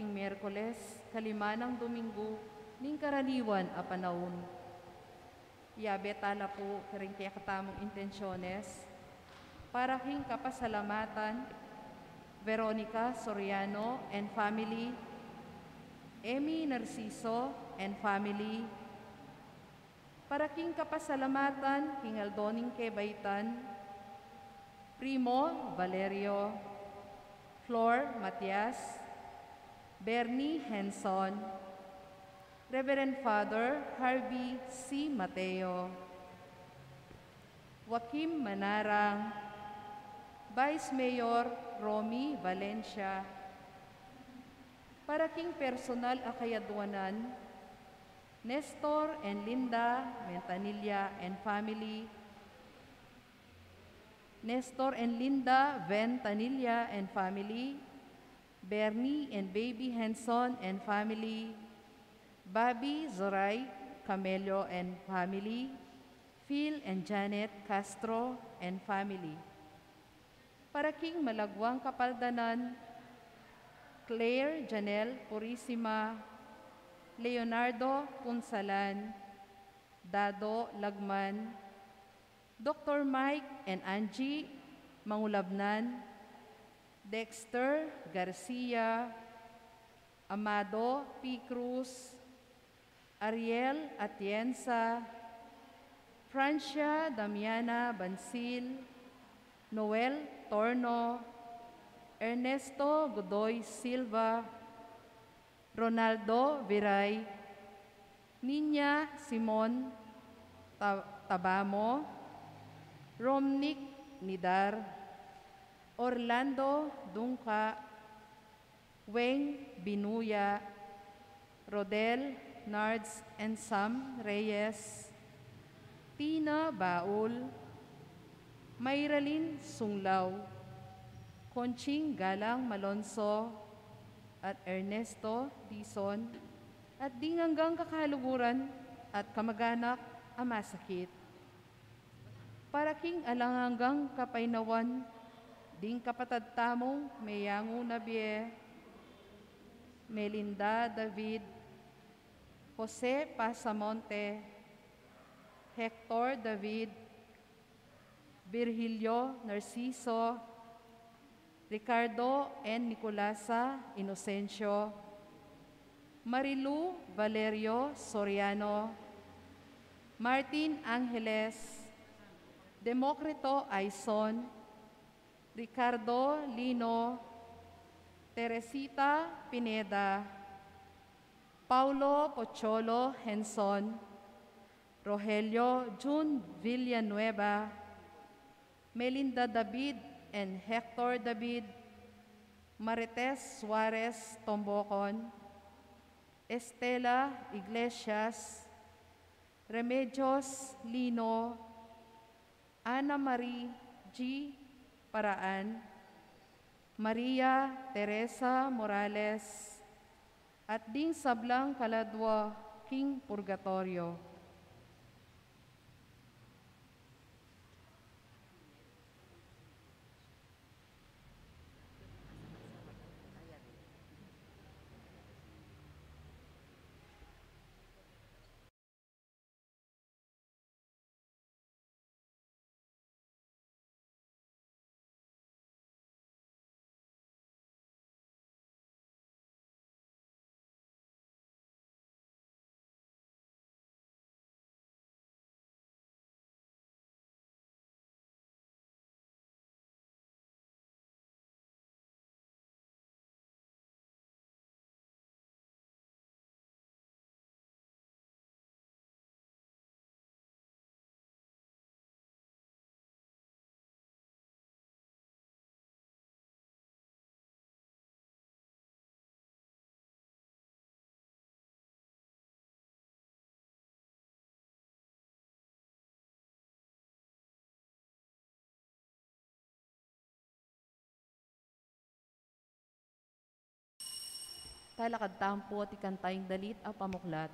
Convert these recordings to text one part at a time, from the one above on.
King Merkoles, kalima ng Domingo, ning karaniwan a panahon. Iabetala po karing kakatamong intensyones para king kapasalamatan Veronica Soriano and family, Emmy Narciso and family, para king kapasalamatan King Aldoning Kebaitan, Primo Valerio, Flor Matias, Bernie Henson, Reverend Father Harvey C. Mateo, Joaquim Manarang, Vice Mayor Romy Valencia, Paraking Personal Akayadwanan, Nestor and Linda Ventanilla and family, Nestor and Linda Ventanilla and family, Bernie and baby Henson and family, Bobby, Zoray, Camello and family, Phil and Janet Castro and family. Para King Malagwang Kapaldanan, Claire Janelle Purisima, Leonardo Punsalan, Dado Lagman, Dr. Mike and Angie Mangulabnan, Dexter Garcia, Amado P. Cruz, Ariel Atienza, Francia Damiana Bansil, Noel Torno, Ernesto Godoy Silva, Ronaldo Viray, Ninya Simon Tabamo, Romnick Nidar, Orlando Dungka, Weng Binuya, Rodel Nards and Sam Reyes, Tina Baul, Mayralin Sunglaw, Conching Galang Malonso, at Ernesto Dison, at dinganggang kakaluguran at kamag-anak amasakit. Para king alanghanggang kapainawan Ding kapatad tamo, Meyango Nabie, Melinda David, Jose Pasamonte, Hector David, Virgilio Narciso, Ricardo N. Nicolasa Inocencio, Marilu Valerio Soriano, Martin Angeles, Democrito Aison, Ricardo Lino, Teresita Pineda, Paulo Pocholo Henson, Rogelio Jun Villanueva, Melinda David and Hector David, Marites Suarez Tombocon, Estela Iglesias, Remedios Lino, Ana Marie G. paraan, Maria Teresa Morales, at Ding Sablang Kaladwa, King Purgatorio. kalakad tampo, tikantayng dalit, a pamuklat,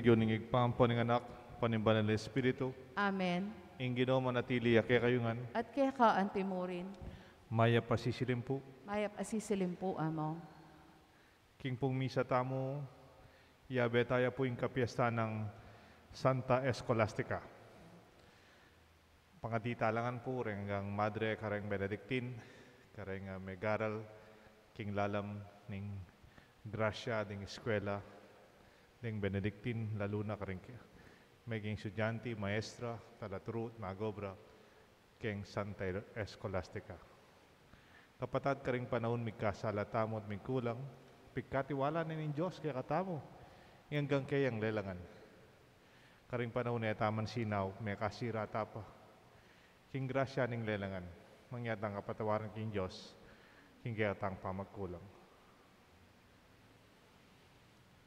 ligyoning igpampo ng anak, panimbanal na Espiritu. Amen. Ingino manatili ya kekayungan. At keka antimurin. Maya pasisilim po. Maya pasisilim po, amo. King pong misa tamo, iabe tayo po yung kapiesta ng Santa Escolastica. Pangadita langan po, rengang madre, kareng benedictin, kareng uh, megaral, king lalam, ning gracia, ding eskwela, ding Benedictine, lalo na karing maging estudyante, maestra, talaturo, magobra, keng Santa Escolastica. Kapatad karing panahon migkasalatamo at kulang, pigkatiwala na nin Diyos kaya katamo, hanggang kayang lelangan. Karing panahon ay taman sinaw, may kasira tapa. King grasya ning lelangan, mangyatang kapatawaran king Diyos, king kaya tang pamagkulang.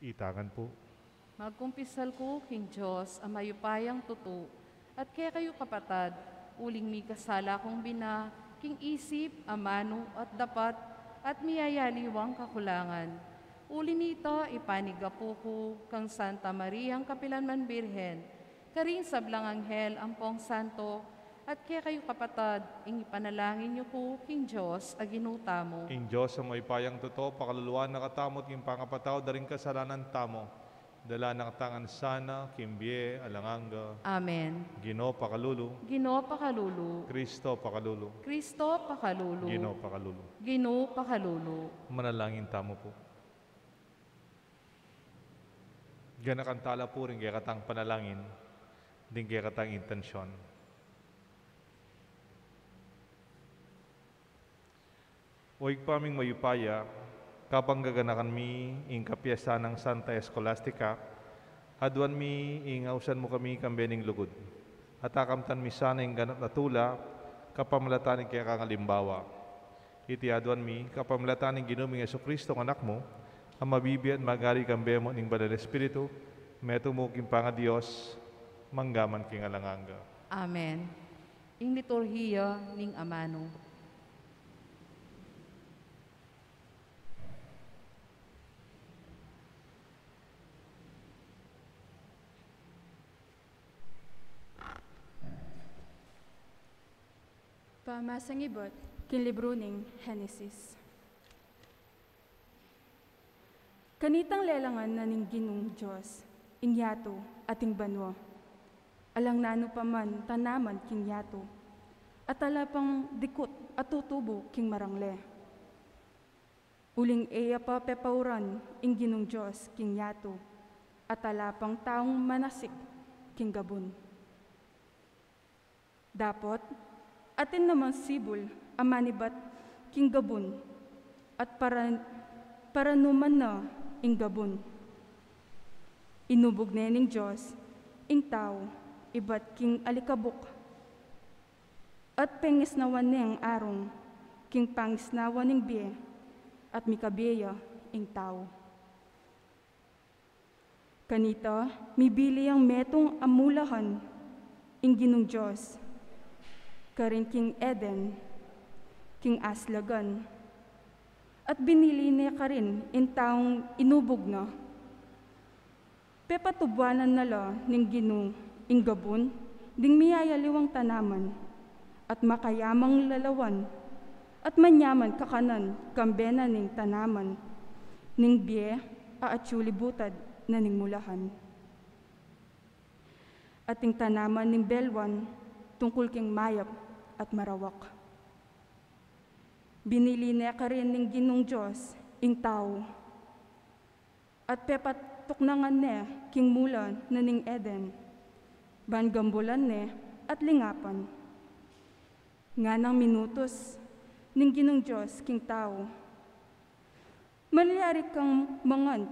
Itangan po. Magkumpisal ko, King Diyos, ang mayupayang tuto, at kaya kayo kapatad, uling mi kasala kong bina, king isip, amano, at dapat, at miyayaliwang kakulangan. Uli nito, ipanigapo ko, kang Santa Maria ang kapilanman birhen, karing sablang anghel ang pong santo, at kaya kayo kapatid, ing ipanalangin niyo po King Diyos, ginuta mo. King Diyos, sa may payang totoo, pakaluluan na katamot, king pangapataw, daring kasalanan tamo. Dala ng tangan sana, kimbie, alanganga. Amen. Gino pakalulu. Gino pakalulu. Kristo pakalulu. Kristo pakalulu. Gino pakalulu. Gino pakalulu. Manalangin tamo po. Ganakantala po rin kaya katang panalangin, din kaya katang intensyon. Oig paming mayupaya, kapanggaganakan mi ing kapyasa ng Santa Escolastica, aduan mi ingausan mo kami kambening lugod. At akamtan mi sana ing ganap na tula, kapamalatan kaya kangalimbawa. Iti aduan mi, kapamalatan ng ginuming Yeso Kristo anak mo, ang mabibi at magari mo ning banal Espiritu, meto mo kimpanga Dios, manggaman king alanganga. Amen. Ing liturhiya ning amano, Pamasangibot, kinlibruning Henesis. Kanitang lelangan na ning ginung Diyos, ingyato ating banwa. Alang nano pa man tanaman kinyato, at alapang dikot at tutubo king marangle. Uling eya pa pepauran ing ginung Diyos kinyato, at alapang taong manasik king gabon. Dapat, Atin naman sibol, amanibat, kinggabon, at para, paranuman na inggabon. Inubog na ning Diyos, ing tao, ibat king alikabok. At pengisnawan ning arong, king pangisnawan ning biye, at mikabeya ing tao. Kanita, mibili ang metong amulahan, ing ginong Diyos, Karin King Eden, King Aslagan, at binili niya ka rin in taong inubog na. Pepatubuanan na nala ning ing gabon, ding miyayaliwang tanaman, at makayamang lalawan, at manyaman kakanan kambena ning tanaman, ning biye aatsulibutad na ning mulahan. Ating tanaman ning belwan, tungkol king mayap at marawak. Binili niya ka rin ng ginong Diyos, ing tao. At pepatok na nga ne, king mulan na ning Eden. Bangambulan ne, at lingapan. Nga nang minutos, ning ginong Diyos, king tao. Manlari kang mangan,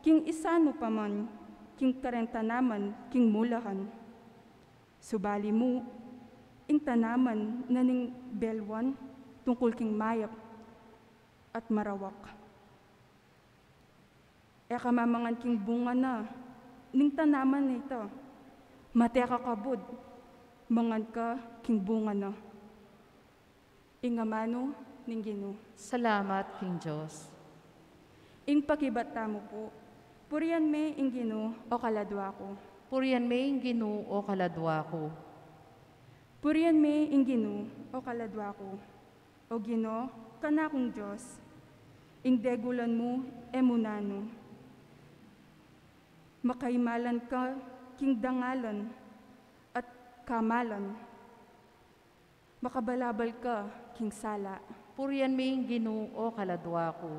king isano paman, king karenta naman, king mulahan. Subali mo, ing tanaman na ning Belwan tungkol king Mayap at Marawak. E kamamangan king bunga na ning tanaman na ito. Mateka kabud, mangan ka king bunga na. Ingamano ning ginu. Salamat king Diyos. Ing pakibata mo po, purian may ing ginu o kaladwa ko. Purian may ing ginu o kaladwa ko Purian may inginu o kaladwa ko, o gino, kana kong Diyos, ingdegulan mo, emunano. Makaimalan ka, king dangalan at kamalan. Makabalabal ka, king kingsala. Purian may inginu o kaladwa ko.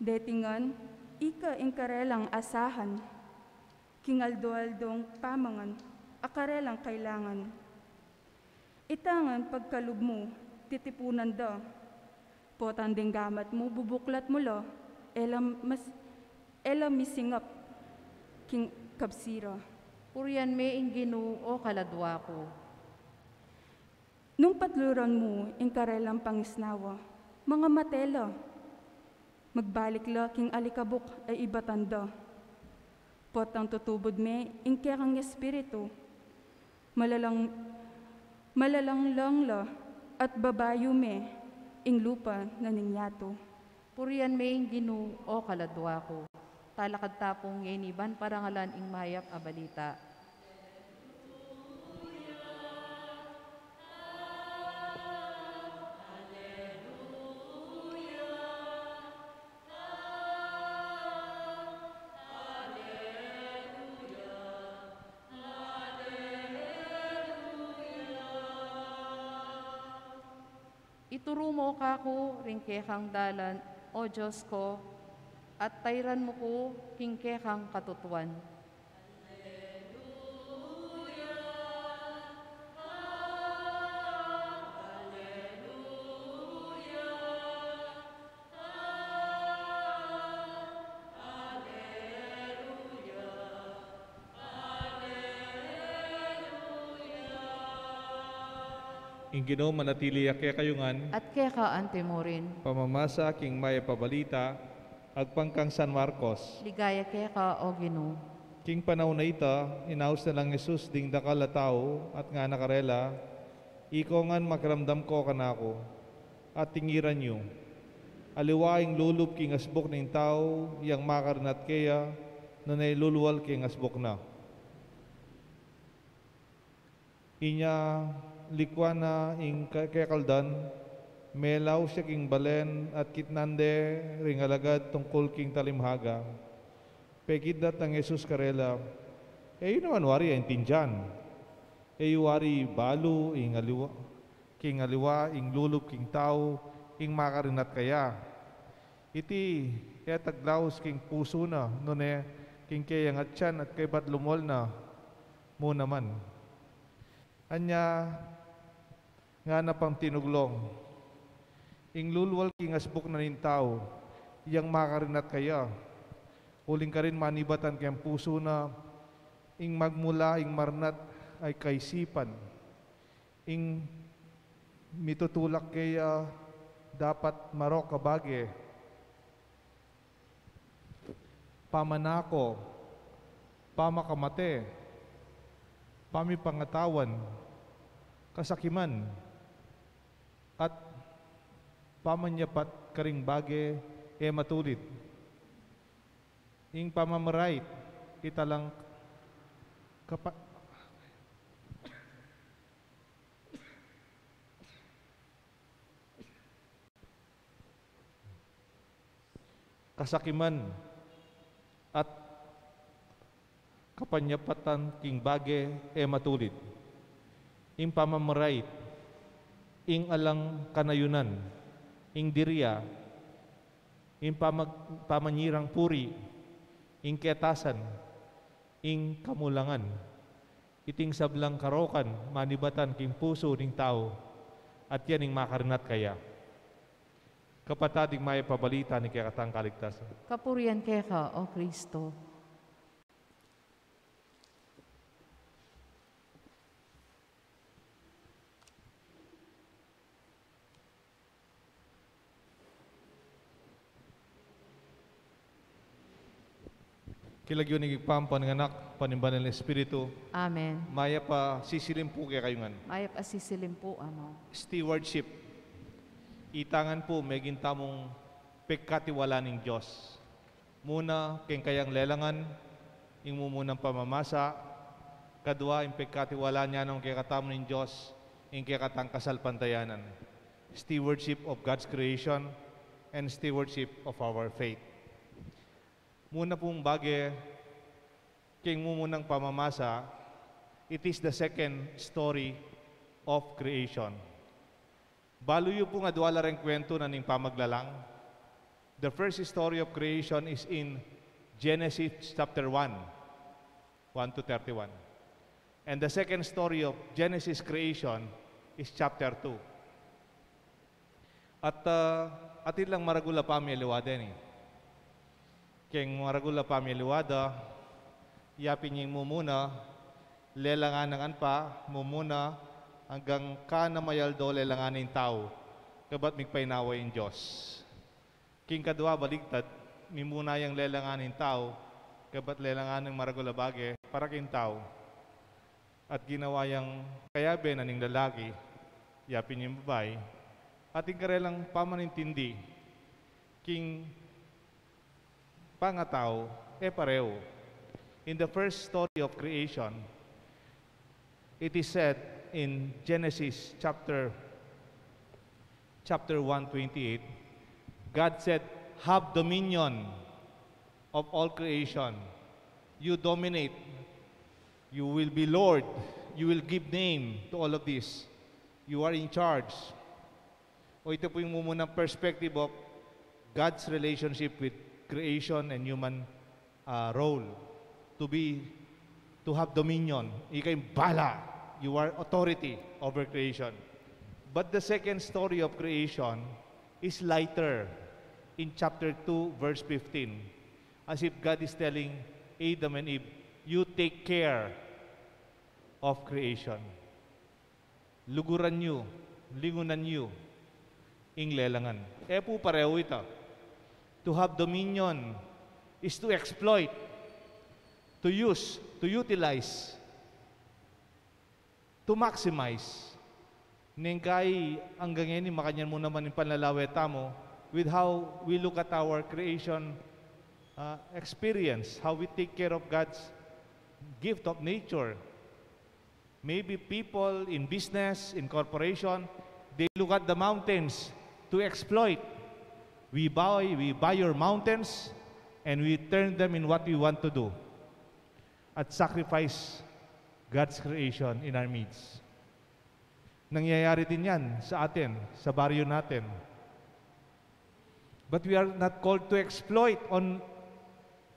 Detingan, ika ing karelang asahan, kingaldo-aldong pamangan, akarelang kailangan. Itangan pagkalub mo, titipunan da. Potan ding gamat mo, bubuklat mo lo, elam mas, elam misingap, king kabsira. Urian may inginu o kaladwa ko. Nung patluran mo, ingkarelang pangisnawa, mga matela, magbalik la king alikabok ay ibatanda. Potang tutubod me, ingkerang espiritu, malalang, malalang malalanglang at babayo me, ing lupa na ningyato. Purian me ing ginu o kaladwa ko, talakad tapong yeniban para ngalan ing mahayap abalita. balita Ituro mo kaku ringkekang dalan, O Diyos ko, at tayran mo ko kingkekang katutuan. Ing Ginoo manatili kaya kayungan at kaya kaante mo Pamamasa king may pabalita agpangkang San Marcos. Ligaya kaya ka o Ginoo. King panaw na ita, inaus na lang Jesus ding dakala tao at nga nakarela, iko ngan makramdam ko kanako at tingiran niyo. Aliwaing lulup king asbok ning tao, yang makarnat kaya, na nailulwal king asbok na. Inya Likwana ing Kekaldan, Melaw siya king Balen at Kitnande ringalagad tungkol king Talimhaga. Pekidat ng Jesus Karela, e yun naman wari ay tinjan. E wari balu ing aliwa, king aliwa, ing lulup king tao, ing makarinat kaya. Iti e king puso na, nun e king kayang at at kay ba't lumol na, mo naman. Anya, nga na pang tinuglong. Inglulwal kingasbuk na tao, iyang makarinat kaya. Huling ka rin manibatan kayang puso na, ing magmula, ing marnat, ay kaisipan. Ing mitutulak kaya, dapat marok kabagay. Pamanako, pamakamate, pamipangatawan, kasakiman, pamanyapat karing bage e matulid. Ing pamamarait, kita lang kasakiman at kapanyapatan king bage e matulid. Ing pamamarait, ing alang kanayunan, ing diriya, ing pamag, pamanyirang puri, ing ketasan, ing kamulangan, iting sablang karokan, manibatan king puso ning tao, at yan ing makarinat kaya. Kapatadig may pabalita ni kaya katang kaligtasan. Kapurian kaya ka, O Kristo. Kilagyo ni Pampan nga anak, panimbanan ng Espiritu. Amen. Maya pa sisilim po kay kayungan. Maya pa sisilim po, amo. Stewardship. Itangan po, may gintamong pagkatiwala ng Diyos. Muna, keng kayang lelangan, ingmo mumunang pamamasa, kadwa, impekatiwala niya ng kikatamon ng Diyos, ing kikatang kasalpantayanan. Stewardship of God's creation and stewardship of our faith muna pong bagay king mumunang pamamasa, it is the second story of creation. Baluyo po nga duwala rin kwento na ning pamaglalang. The first story of creation is in Genesis chapter 1, 1 to 31. And the second story of Genesis creation is chapter 2. At uh, atin lang maragula pa may liwaden eh. Keng maragula pamiluada, yapinying mumuna, lelanganan pa, mumuna, hanggang ka na mayaldo lelanganin tao, kabat migpainaway ang Diyos. King kadwa baligtad, mimuna yung lelanganin tao, kabat lelanganin maragula bagay, para king tao. At ginawa yung kayabe na ning lalaki, yapin yung babae, ating karelang pamanintindi, king Pangatao, Epareo. In the first story of creation, it is said in Genesis chapter chapter 128, God said, have dominion of all creation. You dominate. You will be Lord. You will give name to all of this. You are in charge. O ito po yung mumunang perspective of God's relationship with creation and human uh, role to be to have dominion ikay bala you are authority over creation but the second story of creation is lighter in chapter 2 verse 15 as if God is telling Adam and Eve you take care of creation luguran nyo lingunan nyo inglelangan lelangan e po pareho ito to have dominion is to exploit, to use, to utilize, to maximize. Nengkay hanggang ni makanyan mo naman yung panlalaweta mo with how we look at our creation uh, experience, how we take care of God's gift of nature. Maybe people in business, in corporation, they look at the mountains to exploit We buy, we buy your mountains and we turn them in what we want to do at sacrifice God's creation in our midst. Nangyayari din yan sa atin, sa baryo natin. But we are not called to exploit on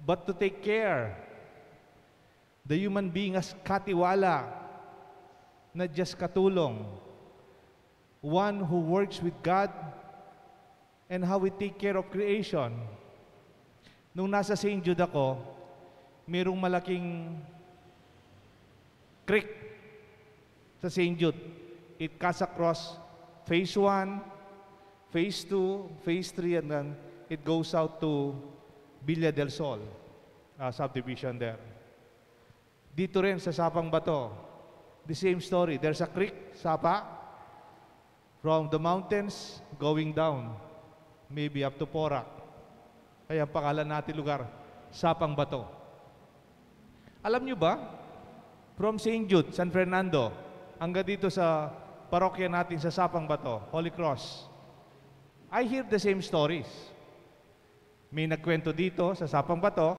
but to take care. The human being as katiwala na just katulong. One who works with God and how we take care of creation. Nung nasa St. Jude ako, mayroong malaking creek sa St. Jude. It cuts across phase 1, phase 2, phase 3, and then it goes out to Villa del Sol, uh, subdivision there. Dito rin sa Sapang Bato, the same story. There's a creek, Sapa, from the mountains going down maybe up to Porac. Kaya ang pangalan natin lugar, Sapang Bato. Alam nyo ba, from St. Jude, San Fernando, hanggang dito sa parokya natin sa Sapang Bato, Holy Cross, I hear the same stories. May nagkwento dito sa Sapang Bato,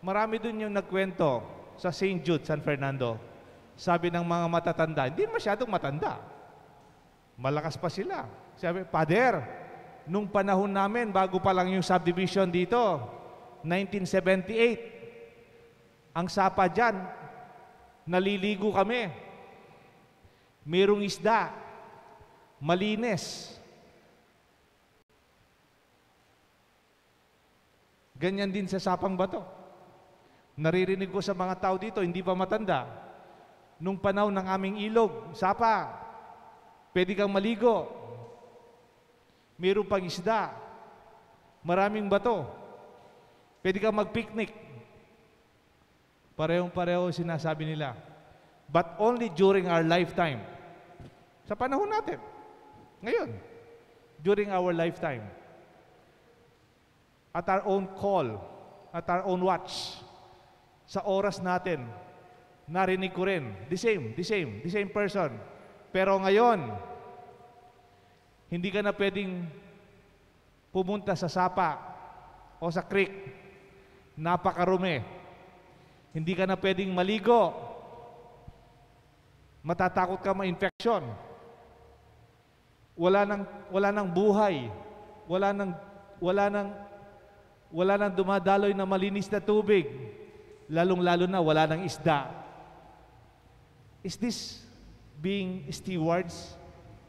marami dun yung nagkwento sa St. Jude, San Fernando. Sabi ng mga matatanda, hindi masyadong matanda. Malakas pa sila. Sabi, Pader, nung panahon namin, bago pa lang yung subdivision dito, 1978. Ang sapa dyan, naliligo kami. Merong isda, malinis. Ganyan din sa sapang bato. Naririnig ko sa mga tao dito, hindi pa matanda? Nung panahon ng aming ilog, sapa, pwede kang maligo, mayroon pang Maraming bato. Pwede kang mag-picnic. Parehong-pareho sinasabi nila. But only during our lifetime. Sa panahon natin. Ngayon. During our lifetime. At our own call. At our own watch. Sa oras natin. Narinig ko rin. The same, the same, the same person. Pero ngayon, hindi ka na pwedeng pumunta sa sapa o sa creek. Napakarumi. Hindi ka na pwedeng maligo. Matatakot ka ma-infection. Wala nang wala nang buhay. Wala nang wala nang wala nang dumadaloy na malinis na tubig. Lalong-lalo na wala nang isda. Is this being stewards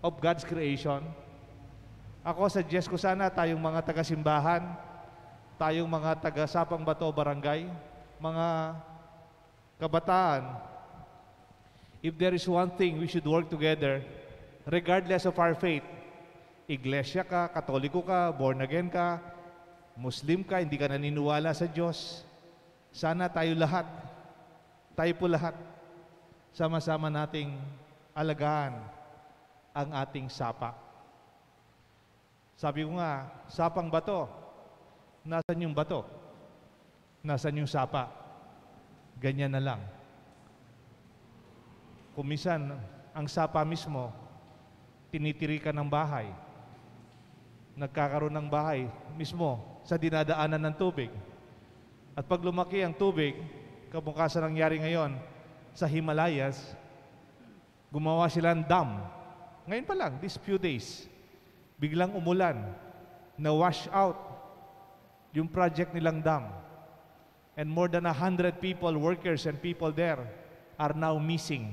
of God's creation? Ako, suggest ko sana tayong mga taga-simbahan, tayong mga taga-sapang bato barangay, mga kabataan, if there is one thing we should work together, regardless of our faith, iglesia ka, katoliko ka, born again ka, Muslim ka, hindi ka naniniwala sa Diyos, sana tayo lahat, tayo po lahat, sama-sama nating alagaan ang ating sapa sabi ko nga, sapang bato. Nasaan yung bato? Nasaan yung sapa? Ganyan na lang. Kumisan, ang sapa mismo, tinitiri ka ng bahay. Nagkakaroon ng bahay mismo sa dinadaanan ng tubig. At pag lumaki ang tubig, kamukha sa nangyari ngayon, sa Himalayas, gumawa sila ng dam. Ngayon pa lang, this few days, biglang umulan, na-wash out yung project nilang dam. And more than 100 people, workers and people there, are now missing.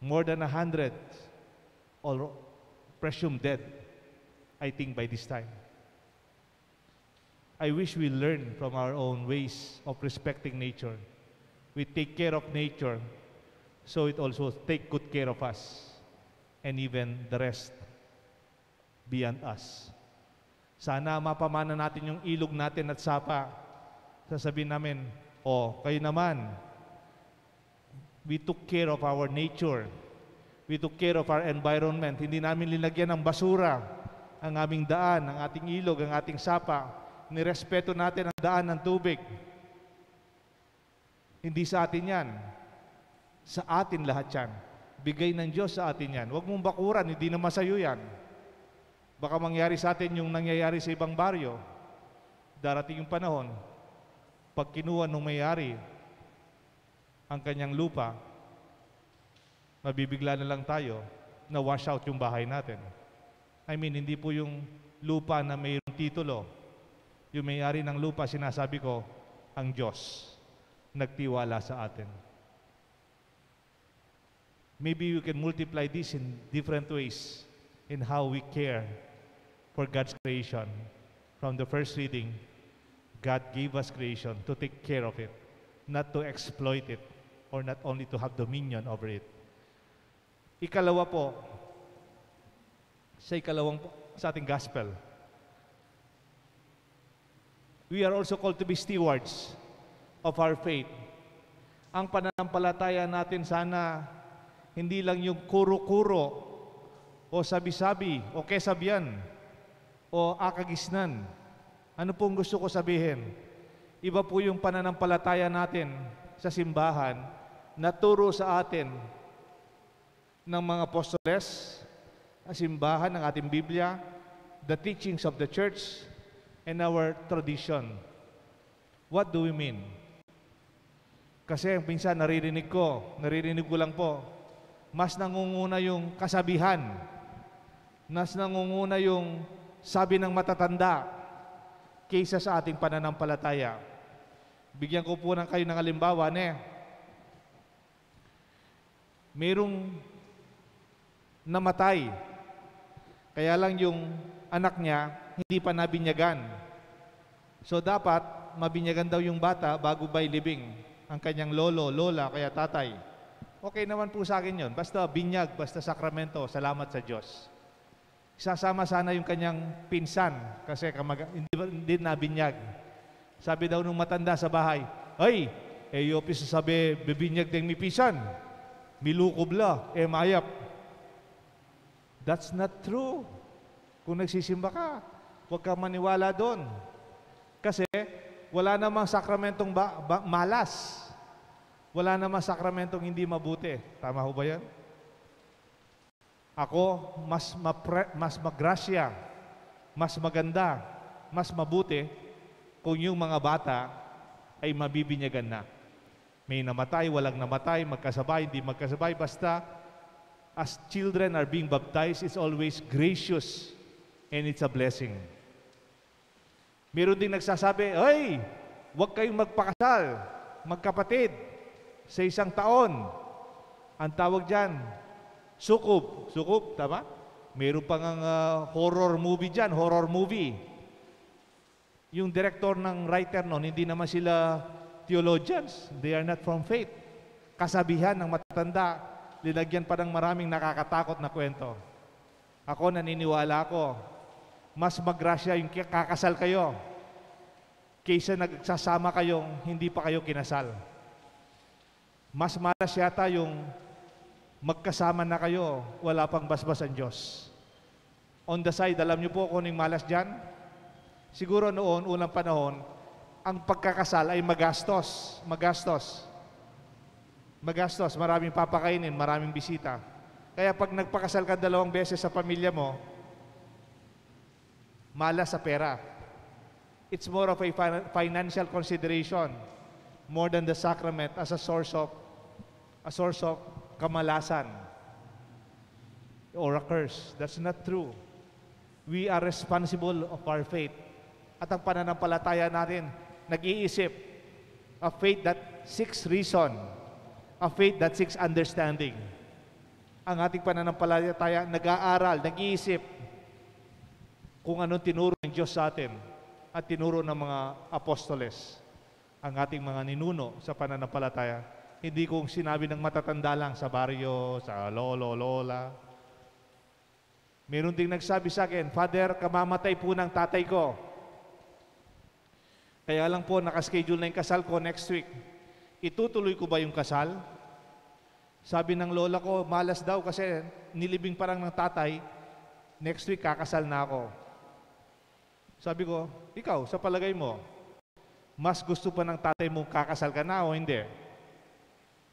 More than 100 or presumed dead, I think, by this time. I wish we learn from our own ways of respecting nature. We take care of nature, so it also take good care of us and even the rest beyond us. Sana mapamana natin yung ilog natin at sapa. Sasabihin namin, o oh, kayo naman, we took care of our nature. We took care of our environment. Hindi namin linagyan ng basura ang aming daan, ang ating ilog, ang ating sapa. Nirespeto natin ang daan ng tubig. Hindi sa atin yan. Sa atin lahat yan. Bigay ng Diyos sa atin yan. Huwag mong bakuran, hindi naman sa'yo yan. Baka mangyari sa atin yung nangyayari sa ibang baryo. Darating yung panahon, pag kinuha ng may-ari ang kanyang lupa, mabibigla na lang tayo na wash out yung bahay natin. I mean, hindi po yung lupa na mayroong titulo. Yung may-ari ng lupa, sinasabi ko, ang Diyos nagtiwala sa atin. Maybe you can multiply this in different ways in how we care for God's creation. From the first reading, God gave us creation to take care of it, not to exploit it, or not only to have dominion over it. Ikalawa po, sa ikalawang po, sa ating gospel, we are also called to be stewards of our faith. Ang pananampalataya natin sana, hindi lang yung kuro-kuro o sabi-sabi o kesabyan, o akagisnan. Ano pong gusto ko sabihin? Iba po yung pananampalataya natin sa simbahan na turo sa atin ng mga apostoles, simbahan ng ating Biblia, the teachings of the church, and our tradition. What do we mean? Kasi minsan naririnig ko, naririnig ko lang po, mas nangunguna yung kasabihan, mas nangunguna yung sabi ng matatanda kaysa sa ating pananampalataya. Bigyan ko po ng kayo ng halimbawa, ne? Merong namatay. Kaya lang yung anak niya, hindi pa nabinyagan. So dapat, mabinyagan daw yung bata bago by living ang kanyang lolo, lola, kaya tatay. Okay naman po sa akin yun. Basta binyag, basta sakramento, salamat sa Diyos. Isasama sana yung kanyang pinsan kasi kamag- hindi, hindi nabinyag. Sabi daw nung matanda sa bahay, Ay, eh yopi sabi, bibinyag din mi pisan. Milukobla, eh mayap. That's not true. Kung nagsisimba ka, huwag kang maniwala doon. Kasi wala namang sakramentong ba, ba, malas. Wala namang sakramentong hindi mabuti. Tama ho ba yan? Ako, mas, mapre, mas magrasya, mas maganda, mas mabuti kung yung mga bata ay mabibinyagan na. May namatay, walang namatay, magkasabay, hindi magkasabay, basta as children are being baptized, it's always gracious and it's a blessing. Meron ding nagsasabi, Hoy, huwag kayong magpakasal, magkapatid, sa isang taon. Ang tawag dyan, Sukub. Sukub, tama? Meron pang uh, ah, horror movie dyan, horror movie. Yung director ng writer noon, hindi naman sila theologians. They are not from faith. Kasabihan ng matanda, lilagyan pa ng maraming nakakatakot na kwento. Ako, naniniwala ako, mas magrasya yung kakasal kayo kaysa nagsasama kayong hindi pa kayo kinasal. Mas malas yata yung magkasama na kayo, wala pang basbas ang Diyos. On the side, alam niyo po kung ano malas dyan? Siguro noon, unang panahon, ang pagkakasal ay magastos, magastos. Magastos, maraming papakainin, maraming bisita. Kaya pag nagpakasal ka dalawang beses sa pamilya mo, malas sa pera. It's more of a financial consideration more than the sacrament as a source of a source of kamalasan or a curse. That's not true. We are responsible of our faith. At ang pananampalataya natin, nag-iisip, a faith that seeks reason, a faith that seeks understanding. Ang ating pananampalataya, nag-aaral, nag-iisip kung anong tinuro ng Diyos sa atin at tinuro ng mga apostoles ang ating mga ninuno sa pananampalataya hindi kong sinabi ng matatanda lang sa baryo, sa lolo, lola. Meron ding nagsabi sa akin, Father, kamamatay po ng tatay ko. Kaya lang po, nakaschedule na yung kasal ko next week. Itutuloy ko ba yung kasal? Sabi ng lola ko, malas daw kasi nilibing parang ng tatay, next week kakasal na ako. Sabi ko, ikaw, sa palagay mo, mas gusto pa ng tatay mo kakasal ka na o hindi?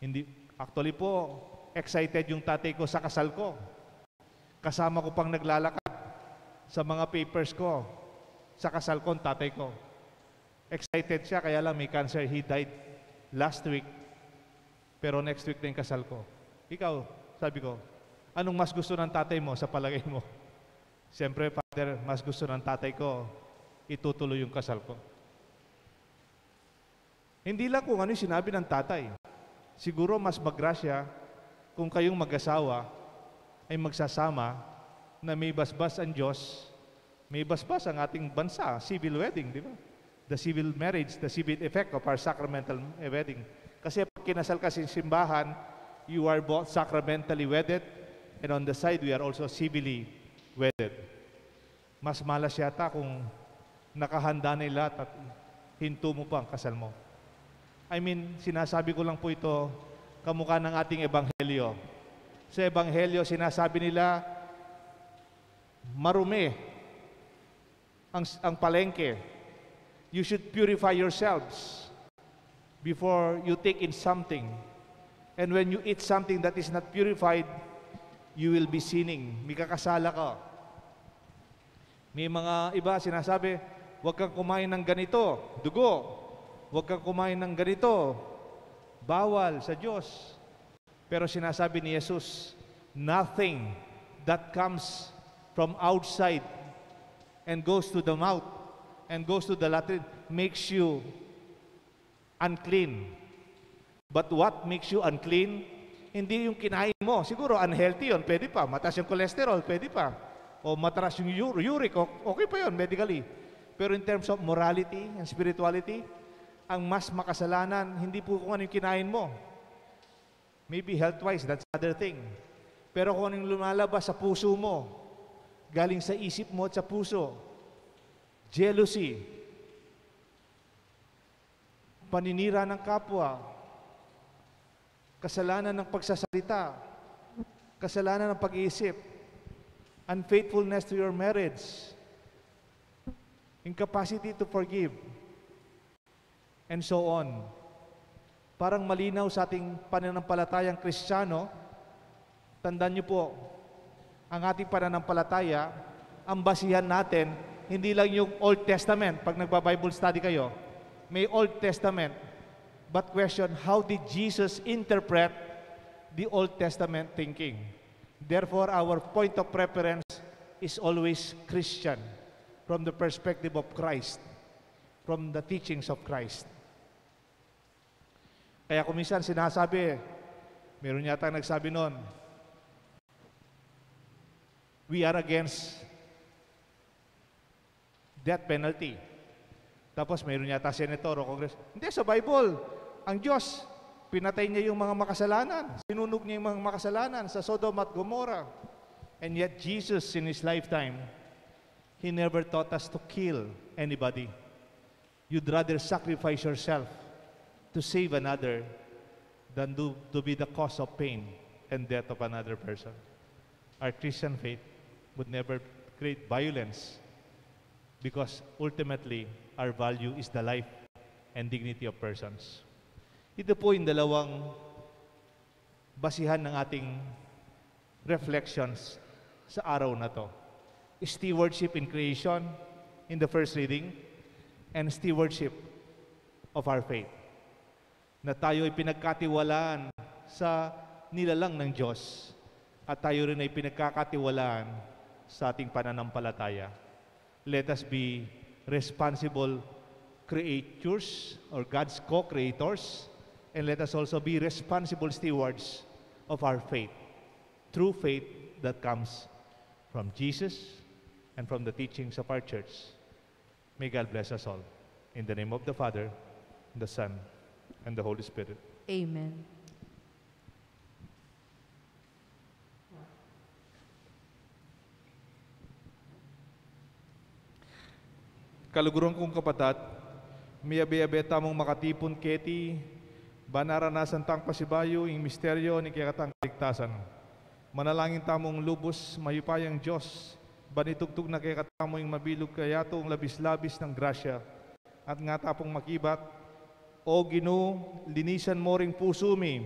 Hindi, actually po, excited yung tatay ko sa kasal ko. Kasama ko pang naglalakad sa mga papers ko. Sa kasal ko, tatay ko. Excited siya, kaya lang may cancer. He died last week. Pero next week na yung kasal ko. Ikaw, sabi ko, anong mas gusto ng tatay mo sa palagay mo? Siyempre, Father, mas gusto ng tatay ko, itutuloy yung kasal ko. Hindi lang kung ano yung sinabi ng tatay siguro mas magrasya kung kayong mag-asawa ay magsasama na may basbas ang Diyos, may basbas ang ating bansa, civil wedding, di ba? The civil marriage, the civil effect of our sacramental eh, wedding. Kasi pag kinasal sa simbahan, you are both sacramentally wedded and on the side we are also civilly wedded. Mas malas yata kung nakahanda nila lahat at hinto mo pa ang kasal mo. I mean, sinasabi ko lang po ito kamukha ng ating ebanghelyo. Sa ebanghelyo, sinasabi nila, marumi ang, ang palengke. You should purify yourselves before you take in something. And when you eat something that is not purified, you will be sinning. May kakasala ka. May mga iba sinasabi, huwag kang kumain ng ganito, dugo huwag kang kumain ng ganito. Bawal sa Diyos. Pero sinasabi ni Jesus, nothing that comes from outside and goes to the mouth and goes to the latrine makes you unclean. But what makes you unclean? Hindi yung kinain mo. Siguro unhealthy yon pwede pa. Mataas yung cholesterol, pwede pa. O mataas yung uric, okay pa yon medically. Pero in terms of morality and spirituality, ang mas makasalanan, hindi po kung ano kinain mo. Maybe health-wise, that's another thing. Pero kung anong lumalabas sa puso mo, galing sa isip mo at sa puso, jealousy, paninira ng kapwa, kasalanan ng pagsasalita, kasalanan ng pag-iisip, unfaithfulness to your marriage, incapacity to forgive, and so on. Parang malinaw sa ating pananampalatayang kristyano, tandaan niyo po, ang ating pananampalataya, ang basihan natin, hindi lang yung Old Testament. Pag nagba-Bible study kayo, may Old Testament. But question, how did Jesus interpret the Old Testament thinking? Therefore, our point of preference is always Christian from the perspective of Christ, from the teachings of Christ. Kaya kumisan sinasabi, meron yata nagsabi noon, we are against death penalty. Tapos meron yata senator o kongres, Hindi, sa Bible, ang Diyos, pinatay niya yung mga makasalanan. Sinunog niya yung mga makasalanan sa Sodom at Gomorrah. And yet Jesus, in His lifetime, He never taught us to kill anybody. You'd rather sacrifice yourself to save another than do, to be the cause of pain and death of another person. Our Christian faith would never create violence because ultimately our value is the life and dignity of persons. Ito po yung dalawang basihan ng ating reflections sa araw na to. Stewardship in creation in the first reading and stewardship of our faith na tayo ay pinagkatiwalaan sa nilalang ng Diyos at tayo rin ay pinagkakatiwalaan sa ating pananampalataya. Let us be responsible creatures or God's co-creators and let us also be responsible stewards of our faith, true faith that comes from Jesus and from the teachings of our church. May God bless us all. In the name of the Father, the Son, and the Holy Spirit. Amen. Kaluguran kong kapatat, miyabe-yabe tamong makatipon keti, banaranasan tang pasibayo, ing misteryo ni kiyakatang kaligtasan. Manalangin tamong lubos, mayupayang Diyos, banitugtog na ing mabilog kayato ang labis-labis ng grasya, at nga tapong makibat, o Ginoo, linisan mo ring puso mi,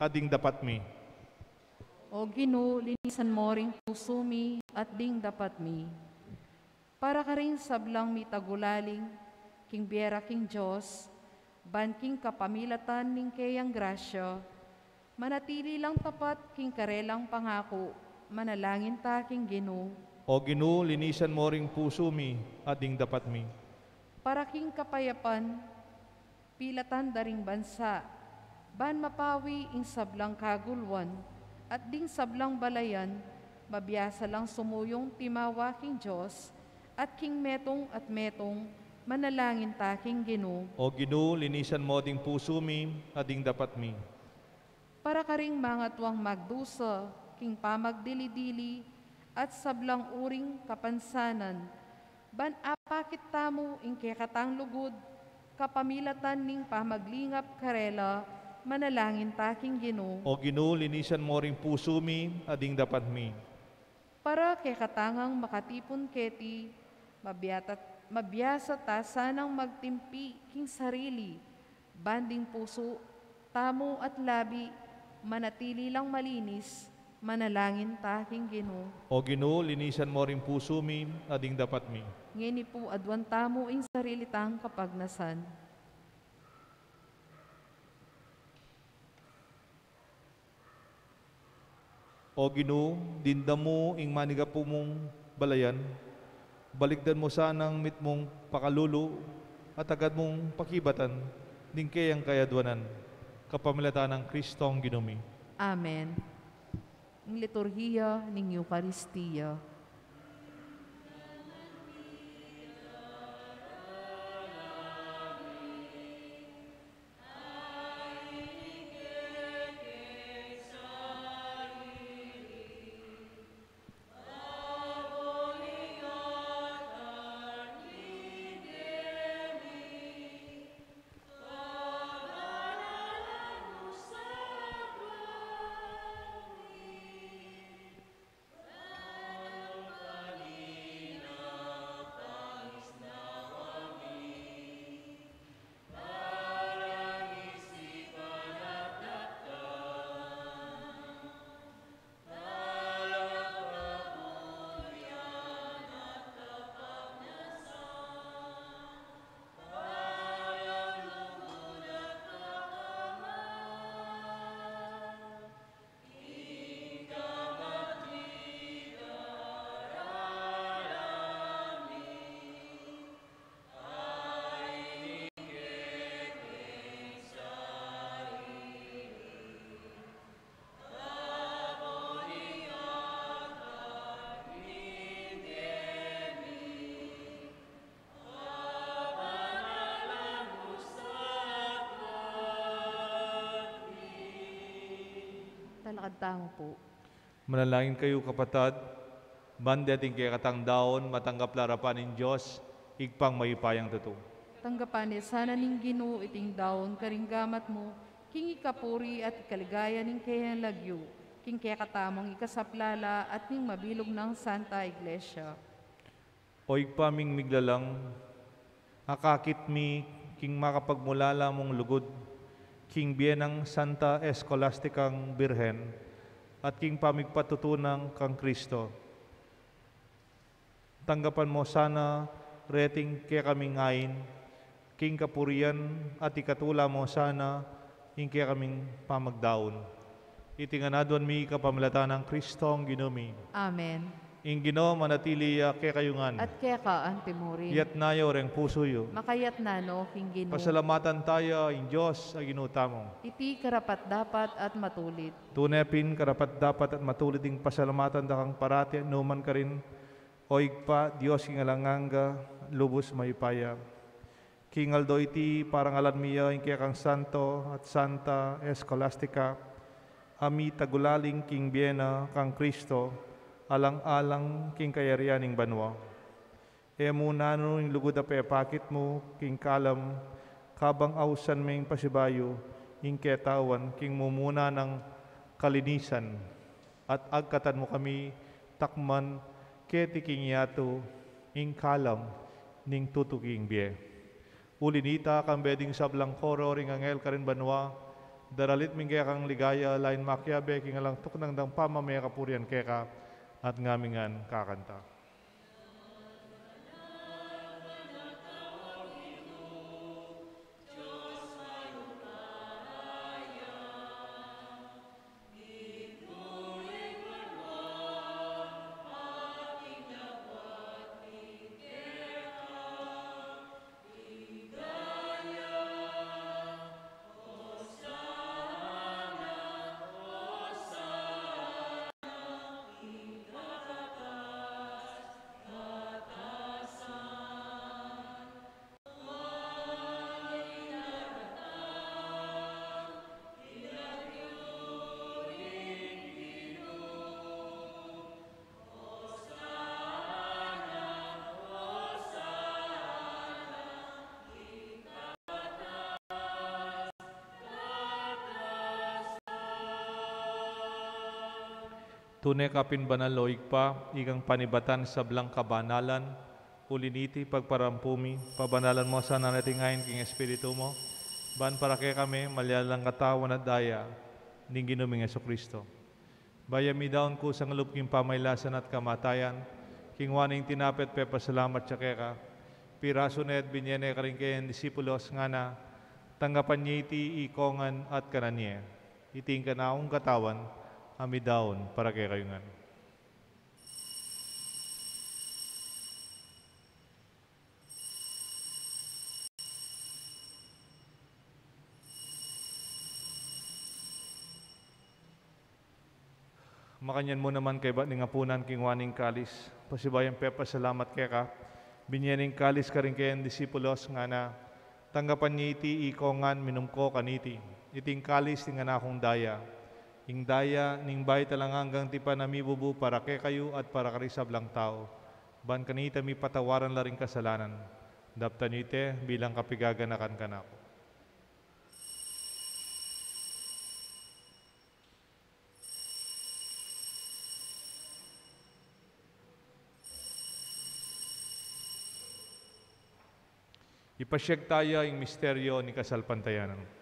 ading dapat mi. O Ginoo, linisan mo ring puso mi, at ding dapat mi. Para ka rin sablang mi tagulaling, king biyera king Diyos, banking kapamilatan ning kayang grasyo, manatili lang tapat king karelang pangako, manalangin ta king Ginoo. O Ginoo, linisan mo ring puso mi, ading dapat mi. Para king kapayapan, pilatan daring bansa, ban mapawi ing sablang kagulwan, at ding sablang balayan, mabiyasa lang sumuyong timawa king Diyos, at king metong at metong, manalangin ta king ginu. O ginu, linisan mo ding puso mi, ading dapat mi. Para karing mga tuwang magdusa, king pamagdili-dili, at sablang uring kapansanan, ban apakit tamo ing kekatang lugod, kapamilatan ning pamaglingap karela, manalangin taking gino. O gino, linisan mo ring puso mi, ading dapat mi. Para kay katangang makatipon keti, mabiyatat mabiyasa ta sanang magtimpi king sarili, banding puso, tamo at labi, manatili lang malinis, Manalangin ta, King Ginoo. O Ginoo, linisan mo rin puso mi, ading dapat mi. Ngini po, adwan ta ing sarili tang kapag nasan. O Ginoo, dinda mo ing maniga po mong balayan. Balikdan mo sanang mit mong pakalulu at agad mong pakibatan, ding kayang kayadwanan. Kapamilata ng Kristong ginumi. Amen ang liturhiya ng Eukaristiya. makakadtaho po. Manalangin kayo kapatid, bandating kay katang daon, matanggap larapan ng Diyos, igpang maipayang tuto. Tanggapan sana ning Ginoo iting daon karinggamat mo, king ikapuri at ikaligayan ning kayang lagyo, king kaya katamang ikasaplala at ning mabilog ng Santa Iglesia. O igpaming miglalang, akakit mi king makapagmulala mong lugod, King Bienang Santa Escolasticang Birhen, at King Pamigpatutunang kang Kristo. Tanggapan mo sana, reting kaya kaming ngain, King Kapurian at ikatula mo sana, ing kaya kaming pamagdaon. Itinganadon mi kapamilata ng Kristo ang ginumi. Amen ing gino manatili ya kekayungan. At keka ang timurin. Yatnayo reng pusuyo. Makayatna no kinggino. Pasalamatan tayo in Dios ay ginutamo. Iti karapat dapat at matulit. Tunepin karapat dapat at matulit ing pasalamatan dakang parati no man ka rin. Oig pa Diyos kingalanganga lubos mayupaya. Kingal do iti parangalan miya ing kekang santo at santa eskolastika. Ami tagulaling king Biena kang Kristo alang-alang king ng banwa. E munano ng lugod a pepakit mo, king kalam, kabang ausan may pasibayo, ing ketawan, king mumuna ng kalinisan, at agkatan mo kami, takman, keti king yato, ing kalam, ning tutuking biye. Ulinita kang beding sablang koro, ring angel karin banwa, daralit ming kang ligaya, lain makyabe, king alang tuk ng dang pamamaya kapurian keka, at ngamingan kakanta. Tunay kapin banaloig pa, igang panibatan sa blang kabanalan, uliniti pagparampumi, pabanalan mo sa nanatingayin king Espiritu mo, ban para kay kami malalang katawan at daya, ning ginuming Yeso Kristo. Bayami daon ko sang lupking pamaylasan at kamatayan, king kingwaning tinapet pe pasalamat sa keka, piraso na at binyene karingkayan disipulos nga na, tanggapan niya iti ikongan at kananye, iting kanaong katawan, amidaon para kay kayungan. Makanyan mo naman kay ba't ningapunan king waning kalis. Pasibayan pepa salamat kay ka. Binyaning kalis ka rin kayang disipulos nga na tanggapan niya iti ikongan minumko kaniti. Iting kalis tinganakong daya Hingdaya, ningbay talanganggang ti panamibubu para kay kayo at para karisab lang tao. Ban kanita mi patawaran la laring kasalanan. Daptan ite bilang kapigaganakan kanako. Ipasyag tayo ang misteryo ni kasalpantayanan.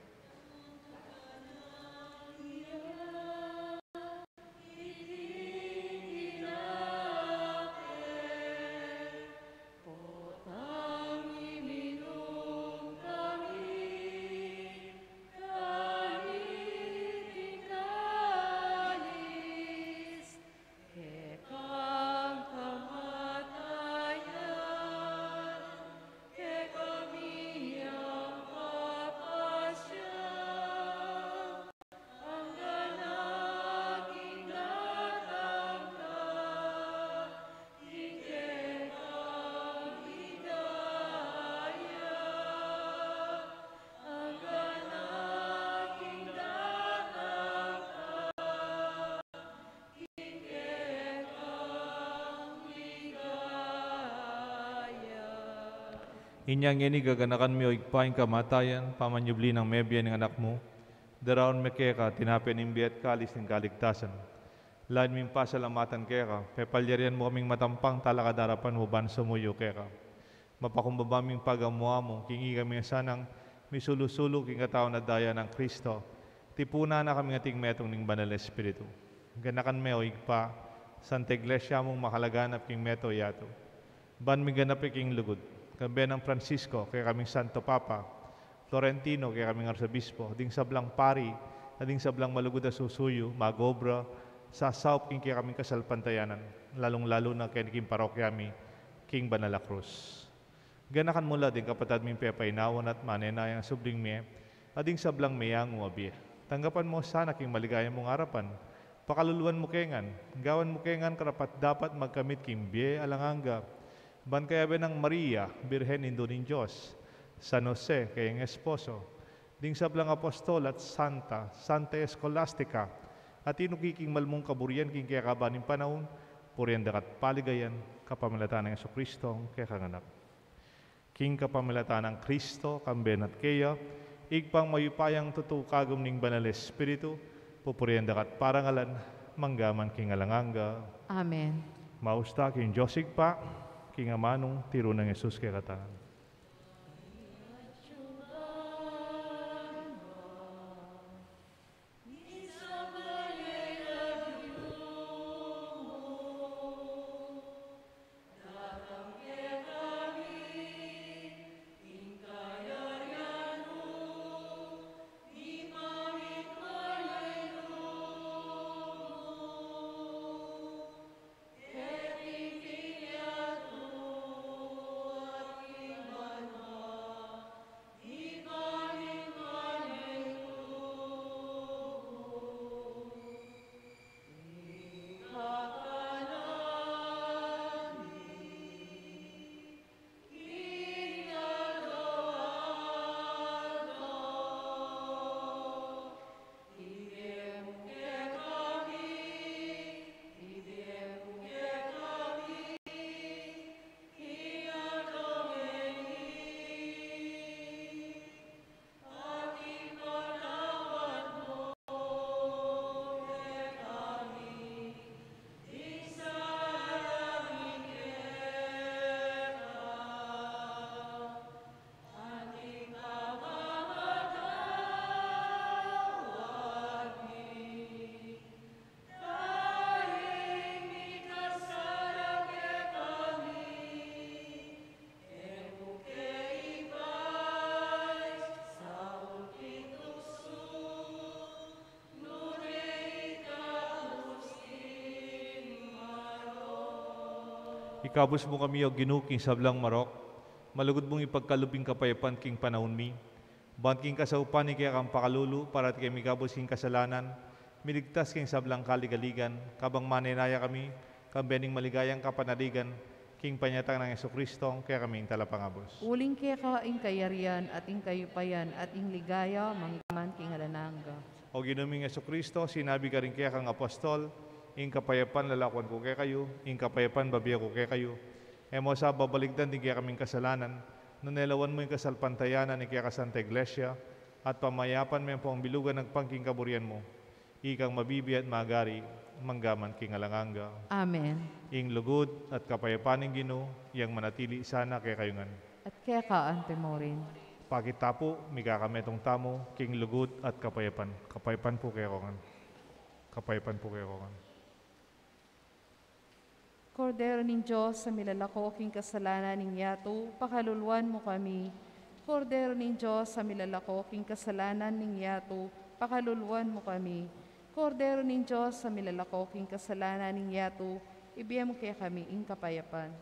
Inyang ini gaganakan mi igpaing kamatayan, pamanyubli ng mebya ng anak mo, daraon me keka, tinapin imbi at kalis ng kaligtasan. Lain ming pasalamatan keka, pepalyarian mo kaming matampang talakadarapan huban sa muyo keka. Mapakumbaba ming pagamua mo, kingi kami sanang misulusulo king katao na daya ng Kristo. Tipuna na kami ating metong ning Banal Espiritu. Ganakan me o igpa, Santa Iglesia mong makalaganap king meto yato. Ban mi ganap king lugod, ng Francisco, kay kaming Santo Papa, Florentino, kay kaming Arsobispo, ding sablang pari, na ding sablang malugod na susuyo, magobra, sa South King kaya kaming kasalpantayanan, lalong-lalo na kay King Parokyami, King Banala Cruz. Ganakan mula din kapatad ming pepainawan at manenayang subling miye, ading sablang mayang uabi. Tanggapan mo sana king maligayang mong harapan, pakaluluan mo kengan, gawan mo kengan karapat dapat magkamit king biye alanganga, Bankayabe ng Maria, Birhen Indo ng Diyos, San Jose, kayong esposo, ding sablang apostol at santa, santa escolastica, at inukiking malmong kaburian king kaya kabaning panahon, purian dakat paligayan, kapamilatan ng Yeso Kristo, kaya kanganak. King kapamilatan ng Kristo, kamben at kaya, igpang mayupayang totoo kagom ning banal espiritu, pupurian dakat parangalan, manggaman king alanganga. Amen. Mausta king Diyosig pa, kingamanong tiro ng Yesus kay kata. Ikabos mo kami, O ginuking sablang marok, malugod mong ipagkalubing kapayapan king panahon mi. Banking kasaupan ni kaya kang pakalulu, para at kay mikabos king kasalanan, miligtas king sablang kaligaligan, kabang maninaya kami, kambening maligayang kapanaligan, King panyatang ng Yeso Kristo, kaya kami ang talapangabos. Uling kaya ka ing kayarian at ing kayupayan at ing ligaya manggaman king alananga. O ginuming Yeso Kristo, sinabi ka rin kaya kang apostol, ing kapayapan lalakuan ko kay kayo, ing kapayapan babiya ko kay kayo. E mo sa babaligdan din kaya kaming kasalanan, no mo yung kasalpantayanan ni kaya Santa iglesia, at pamayapan mo po ang bilugan ng pangking kaburian mo. Ikang mabibi at magari, manggaman king alanganga. Amen. Ing lugod at kapayapaning gino, yang manatili sana kay kayungan. At kaya kaan timorin. Pakitapo, migakametong tamo, king lugod at kapayapan. Kapayapan po kay kongan. Kapayapan po kay kongan. Kordero ng Diyos sa milalakoking kasalanan ning yato, pakaluluan mo kami. Kordero ng Diyos sa milalakoking kasalanan ning yato, pakaluluan mo kami. Kordero ng Diyos sa milalakoking kasalanan ning yato, ibigay mo kaya kami ing kapayapan.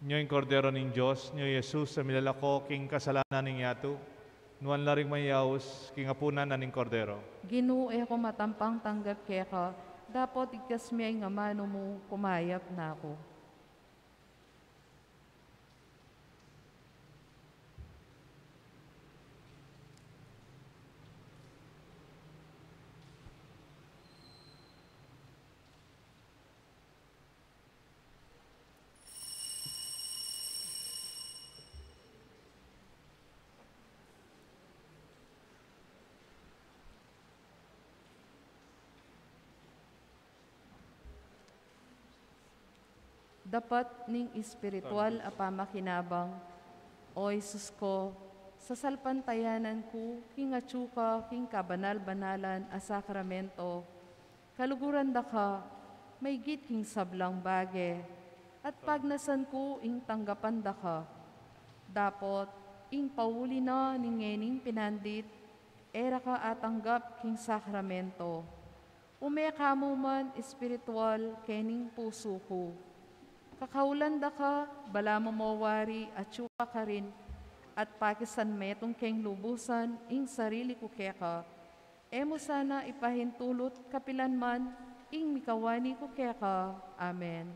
Nyo yung kordero ng Diyos, nyo Jesus, sa milalako, king kasalanan ng yato, nuan laring mayaos, king apunan na ning kordero. Ginoo eh, ako matampang tanggap kaya ka, dapat ikas miyay nga mano mo, kumayap na ako. dapat ning espiritual a pamakinabang, O Isus ko, sa salpantayanan ko, king atsuka, king kabanal-banalan, a sakramento, kaluguran da ka, may git king sablang bage, at pagnasan ko, ing tanggapan da ka. Dapot, ing pauli na ningening pinandit, era ka atanggap king sakramento. Umeka mo man espiritual kening puso ko kakhaulanda ka, bala mo wari, atsuka ka rin, at pakisan metong keng lubusan, ing sarili ko keka. Emo sana ipahintulot kapilan man, ing mikawani ko keka. Amen.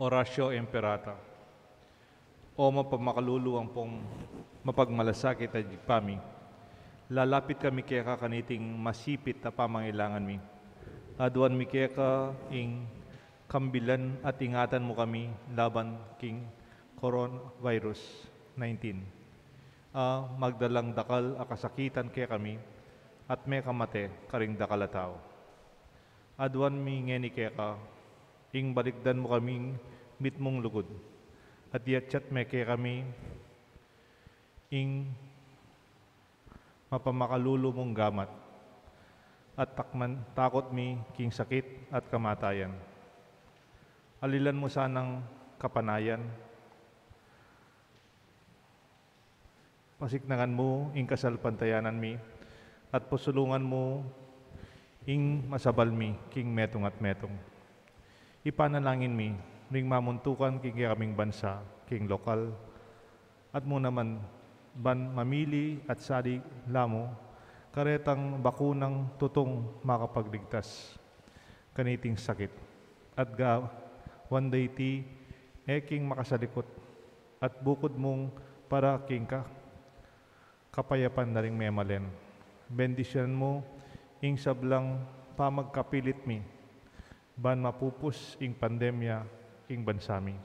Horacio Emperata. O mapamakaluluwang pong mapagmalasakit at pami, lalapit kami kaya kaniting masipit na pamangilangan mi. Aduan mi kaya ka ing kambilan at ingatan mo kami laban king coronavirus 19. A magdalang dakal akasakitan kaya kami at may kamate karing dakalataw. Aduan mi ngeni kaya ka ing balikdan mo kaming mitmong lugod. At yatsat meke kami ing mapamakalulo mong gamat at takman, takot mi king sakit at kamatayan. Alilan mo sanang kapanayan. Pasiknangan mo ing kasalpantayanan mi at pusulungan mo ing masabal mi king metong at metong. Ipanalangin mi, ring mamuntukan king kaming bansa, king lokal, at mo naman ban mamili at sadi lamo, karetang bakunang tutong makapagligtas, kaniting sakit, at ga one day ti eking makasalikot, at bukod mong para king ka, kapayapan na rin memalen. Bendisyon mo, ing sablang pamagkapilit mi, ban mapupus ing pandemya ing bansami.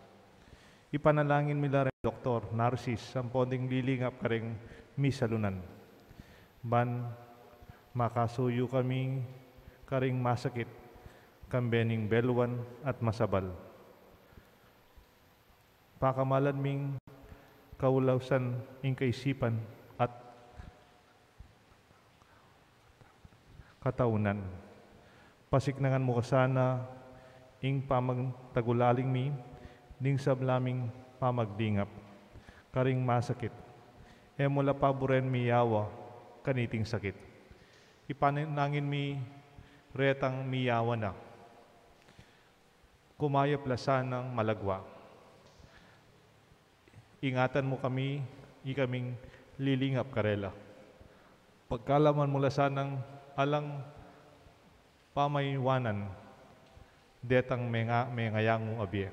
Ipanalangin mila rin Dr. Narcis ang ponding lilingap ka rin misalunan. Ban makasuyo kaming karing masakit kambening beluan at masabal. Pakamalan ming kaulawsan ing kaisipan at katawunan. Pasiknangan mo sana, ing pamagtagulaling mi, ning sablaming pamagdingap, karing masakit. E mula paboren mi yawa, kaniting sakit. Ipanangin mi, retang mi yawa na. Kumayap lasanang malagwa. Ingatan mo kami, ikaming lilingap karela. Pagkalaman mula sanang alang pamaywanan detang menga, mengayang abie.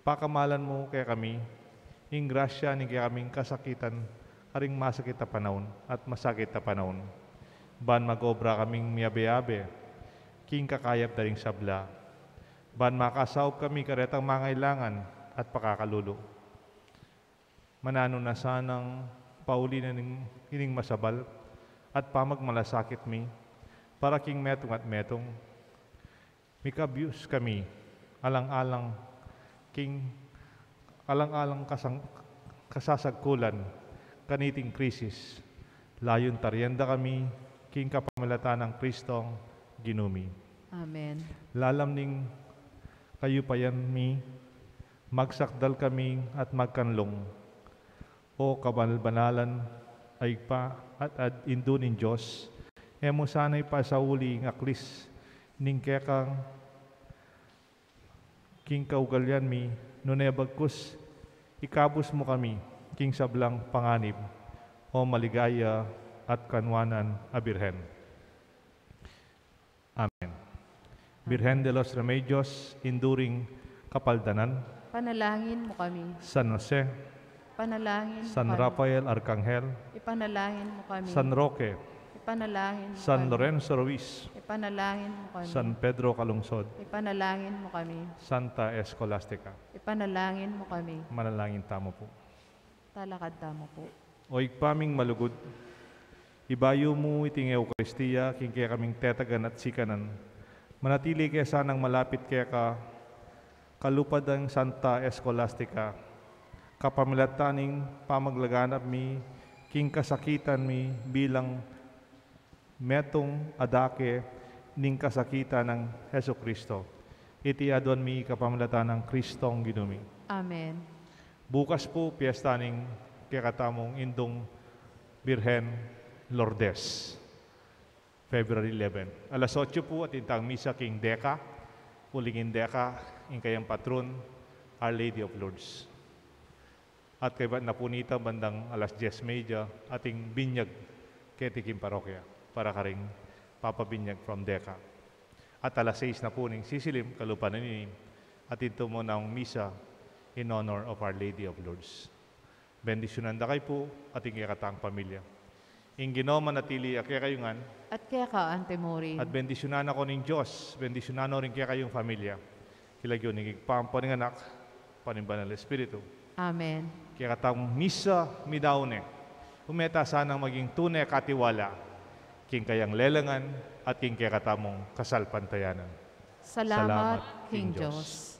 Pakamalan mo kay kami, ing grasya ni kay kaming kasakitan, karing masakit na panahon at masakit na panahon. Ban magobra kaming miyabe-abe, king kakayap daring sabla. Ban makasaw kami karetang mangailangan at pakakalulo. Manano na sanang paulinan ng ining masabal at pamagmalasakit mi para king metong at metong. Mikabius kami, alang-alang king, alang-alang kasang, kasasagkulan, kaniting krisis. Layon tarienda kami, king kapamalata ng Kristong ginumi. Amen. Lalamning kayo mi, magsakdal kami at magkanlong. O kabanal-banalan, ay pa at ad indunin Diyos, Emo sanay pasauli nga klis ning kekang king kaugalyan mi nunebagkus ikabus mo kami king sablang panganib o maligaya at kanwanan a Birhen. Amen. Birhen de los Remedios, enduring kapaldanan. Panalangin mo kami. San Jose. Panalangin San kami. Rafael Arcangel. Ipanalangin mo kami. San Roque. Ipanalangin mo San Lorenzo Ruiz, Ipanalangin mo kami. San Pedro Calungsod, Ipanalangin mo kami. Santa Escolastica. Ipanalangin mo kami. Manalangin tamo po. Talakad tamo po. O igpaming malugod, ibayo mo iting Eukaristiya, king kaya kaming tetagan at sikanan. Manatili kaya sanang malapit kaya ka, kalupad ang Santa Escolastica, kapamilataning pamaglaganap mi, king kasakitan mi bilang metong adake ning kasakita ng Heso Kristo. Iti adon mi kapamilata ng Kristong ginumi. Amen. Bukas po piyesta ning kakatamong indong Birhen Lourdes. February 11. Alas 8 po at intang misa king Deka, in Deka, in kayang patron, Our Lady of Lourdes. At kay napunita bandang alas 10 media, ating binyag ketikim parokya para ka rin papabinyag from Deca. At alas 6 na puning sisilim kalupa na ninim at ito mo ng misa in honor of Our Lady of Lourdes. Bendisyonan na kayo po ating ikataang pamilya. Ing ginoma natili kaya kayungan. At kaya ka, Ante Maureen. At bendisyonan ako ng Diyos. Bendisyonan rin kaya kayong pamilya. Kilagyo ni Gigpampo ng anak, panimbanal Espiritu. Amen. Kaya katang misa midawne. Umeta sanang maging tunay katiwala King Kayang Lelangan, at King Kekatamong Kasalpantayanan. Salamat, Salamat King Diyos. Diyos.